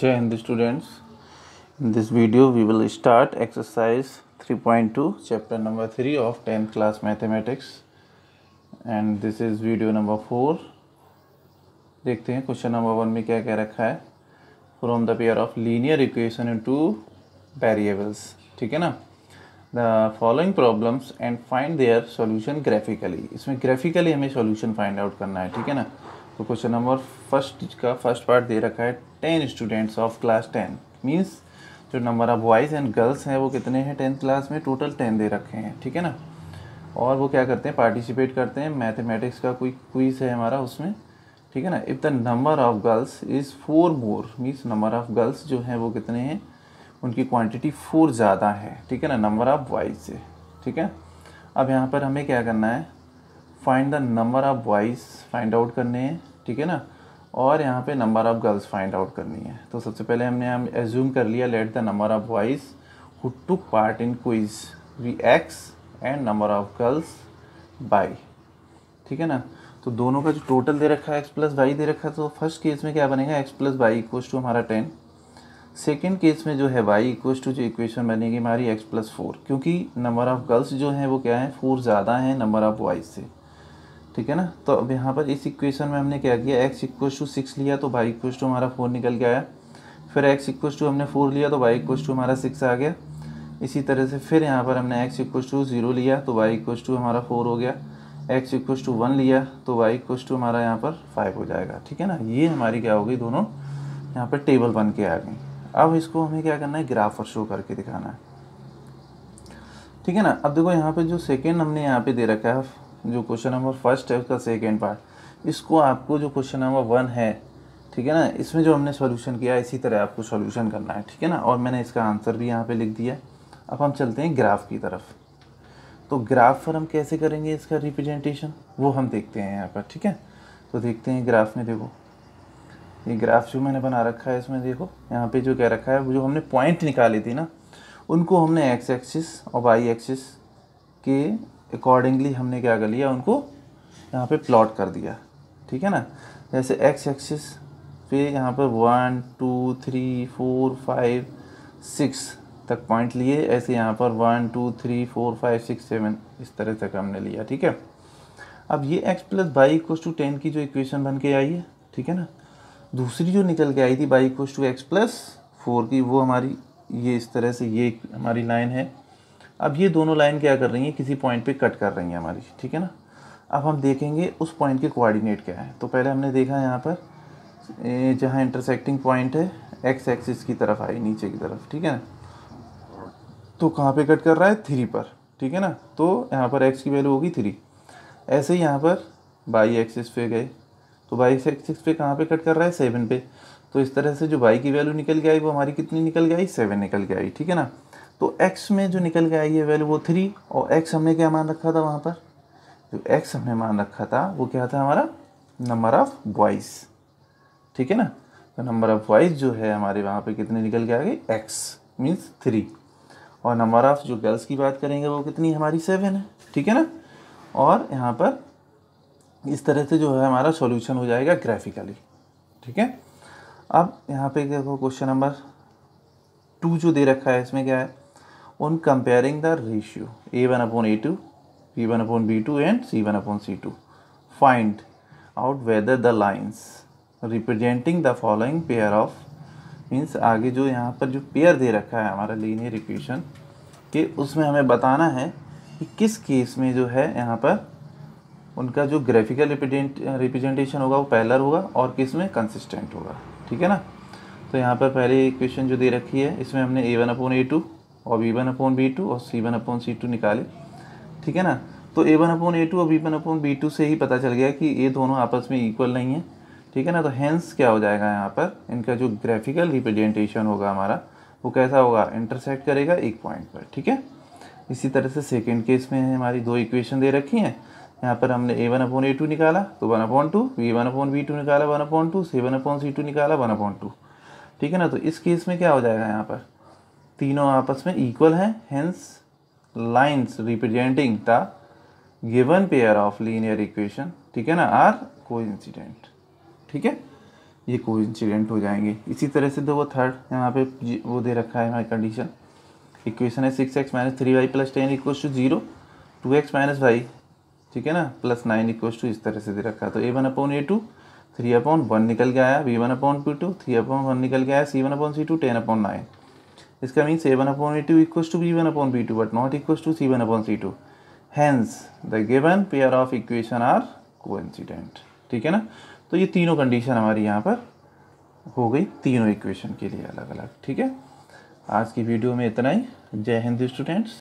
जय हिंद students in this video we will start exercise 3.2 chapter number three of tenth class mathematics and this is video number four देखते हैं question number one में क्या कह रखा है from the pair of linear equation in two variables ठीक है ना the following problems and find their solution graphically इसमें ग्राफिकली हमें सोल्यूशन फाइंड आउट करना है ठीक है ना तो क्वेश्चन नंबर फर्स्ट का फर्स्ट पार्ट दे रखा है ten students of class ten means जो number of boys and girls हैं वो कितने हैं टेंथ क्लास में टोटल टेन दे रखे हैं ठीक है ना और वो क्या करते हैं पार्टिसिपेट करते हैं मैथमेटिक्स का कोई क्विज है हमारा उसमें ठीक है ना if the number of girls is four more means number of girls जो हैं वो कितने हैं उनकी क्वांटिटी फोर ज़्यादा है ठीक है ना नंबर ऑफ बॉयज़ से ठीक है अब यहाँ पर हमें क्या करना है find the number of boys find out करने हैं ठीक है ना और यहाँ पे number of girls find out करनी है तो सबसे पहले हमने हम एज्यूम कर लिया let the number of boys who took part in quiz be x and number of girls y ठीक है ना तो दोनों का जो टोटल दे रखा है एक्स प्लस वाई दे रखा है तो फर्स्ट केस में क्या बनेगा x plus y equal to हमारा टेन सेकेंड केस में जो है वाई इक्व टू जो इक्वेशन बनेगी हमारी एक्स प्लस फोर क्योंकि नंबर ऑफ़ गर्ल्स जो हैं वो क्या है फोर ज़्यादा हैं नंबर ऑफ़ बॉयज से ठीक है ना तो अब यहाँ पर इस इक्वेशन में हमने क्या किया एक्स इक्वस टू सिक्स लिया तो वाई इक्वस टू हमारा फोर निकल के आया फिर एक्स इक्वस टू हमने फोर लिया तो वाई इक्वस टू हमारा सिक्स आ गया इसी तरह से फिर यहाँ पर हमने एक्स इक्वस टू ज़ीरो लिया तो वाई इक्वस टू हमारा फोर हो गया एक्स इक्वस टू वन लिया तो वाई इक्वस टू हमारा यहाँ पर फाइव हो जाएगा ठीक है ना ये हमारी क्या हो गई दोनों यहाँ पर टेबल बन के आ गई अब इसको हमें क्या करना है ग्राफ पर शो करके दिखाना है ठीक है ना अब देखो यहाँ पे जो सेकेंड हमने यहाँ पे दे रखा है जो क्वेश्चन नंबर फर्स्ट है उसका सेकेंड पार्ट इसको आपको जो क्वेश्चन नंबर वन है ठीक है ना इसमें जो हमने सोल्यूशन किया इसी तरह आपको सोल्यूशन करना है ठीक है ना और मैंने इसका आंसर भी यहाँ पे लिख दिया अब हम चलते हैं ग्राफ की तरफ तो ग्राफ पर हम कैसे करेंगे इसका रिप्रेजेंटेशन वो हम देखते हैं यहाँ पर ठीक है तो देखते हैं ग्राफ में देखो ये ग्राफ जो मैंने बना रखा है इसमें देखो यहाँ पर जो कह रखा है जो हमने पॉइंट निकाली थी ना उनको हमने एक्स एक्सिस और वाई एक्सिस के अकॉर्डिंगली हमने क्या कर लिया उनको यहाँ पे प्लॉट कर दिया ठीक है ना जैसे एक्स एक्सिस पे यहाँ पर one two three four five six तक पॉइंट लिए ऐसे यहाँ पर one two three four five six seven इस तरह तक हमने लिया ठीक है अब ये x plus y equal to ten की जो इक्वेशन बन के आई है ठीक है ना दूसरी जो निकल के आई थी y equal to x plus four की वो हमारी ये इस तरह से ये हमारी लाइन है अब ये दोनों लाइन क्या कर रही हैं किसी पॉइंट पे कट कर रही हैं हमारी ठीक है ना अब हम देखेंगे उस पॉइंट के कोऑर्डिनेट क्या है तो पहले हमने देखा यहाँ पर जहाँ इंटरसेक्टिंग पॉइंट है एक्स एक्सिस की तरफ आई नीचे की तरफ ठीक है ना तो कहाँ पे कट कर रहा है थ्री पर ठीक है ना तो यहाँ पर एक्स की वैल्यू होगी थ्री ऐसे ही यहाँ पर बाई एक्सिस पे गए तो बाई एक्सिस पे कहाँ पे कट कर रहा है सेवन पे तो इस तरह से जो बाई की वैल्यू निकल गया आई वो हमारी कितनी निकल गया आई सेवन निकल गया आई ठीक है ना तो x में जो निकल के आई है वैल्यू वो थ्री और x हमने क्या मान रखा था वहाँ पर जो तो x हमने मान रखा था वो क्या था हमारा नंबर ऑफ बॉयज़ ठीक है ना तो नंबर ऑफ बॉयज़ जो है हमारे वहाँ पे कितने निकल के आ गई x मीन्स थ्री और नंबर ऑफ़ जो गर्ल्स की बात करेंगे वो कितनी हमारी सेवन है ठीक है ना और यहाँ पर इस तरह से जो है हमारा सोल्यूशन हो जाएगा ग्राफिकली ठीक है अब यहाँ पे देखो क्वेश्चन नंबर टू जो दे रखा है इसमें क्या है on comparing the ratio a1 upon a2 b1 upon b2 and c1 upon c2 find out whether the lines representing the following pair of means आगे जो यहाँ पर जो पेयर दे रखा है हमारा linear equation के उसमें हमें बताना है कि किस केस में जो है यहाँ पर उनका जो ग्राफिकल रिप्रेजेंट रिप्रेजेंटेशन होगा वो पैलर होगा और किस में कंसिस्टेंट होगा ठीक है ना तो यहाँ पर पहले इक्वेशन जो दे रखी है इसमें हमने a one upon a two और b one upon b two और c one upon c two निकाले ठीक है ना तो a one upon a two और b one upon b two से ही पता चल गया कि ये दोनों आपस में इक्वल नहीं है ठीक है ना तो हैंस क्या हो जाएगा यहाँ पर इनका जो ग्राफिकल रिप्रेजेंटेशन होगा हमारा वो कैसा होगा इंटरसेक्ट करेगा एक पॉइंट पर ठीक है इसी तरह से सेकेंड केस में हमारी दो इक्वेशन दे रखी हैं यहाँ पर हमने a one upon a two निकाला तो one upon two b one upon b two निकाला one upon two c one upon c two निकाला वन अपॉन टू ठीक है ना तो इस केस में क्या हो जाएगा यहाँ पर तीनों आपस में इक्वल हैं hence lines representing the given pair of linear equation ठीक है ना आर को ठीक है ये को हो जाएंगे इसी तरह से दो वो थर्ड यहाँ पे वो दे रखा है हमारी कंडीशन इक्वेशन है six x minus three y plus ten equal to zero two x minus y ठीक है ना प्लस नाइन इक्व टू इस तरह से दे रखा है तो a one upon a two three upon one निकल गया b b one upon b two three upon one निकल गया c one upon c two ten upon nine इसका means a one upon a two equals to b one upon b two but not equals to c one upon c two hence the given pair of equation are coincident ठीक है ना तो ये तीनों condition हमारी यहाँ पर हो गई तीनों इक्वेशन के लिए अलग अलग ठीक है आज की वीडियो में इतना ही जय हिंद स्टूडेंट्स